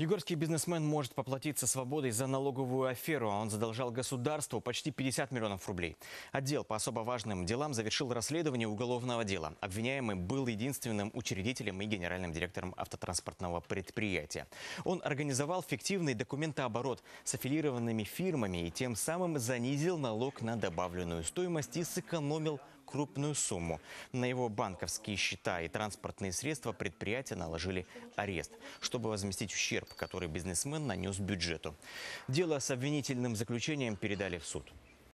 Югорский бизнесмен может поплатиться свободой за налоговую аферу. А он задолжал государству почти 50 миллионов рублей. Отдел по особо важным делам завершил расследование уголовного дела. Обвиняемый был единственным учредителем и генеральным директором автотранспортного предприятия. Он организовал фиктивный документооборот с аффилированными фирмами и тем самым занизил налог на добавленную стоимость и сэкономил крупную сумму. На его банковские счета и транспортные средства предприятия наложили арест, чтобы возместить ущерб, который бизнесмен нанес бюджету. Дело с обвинительным заключением передали в суд.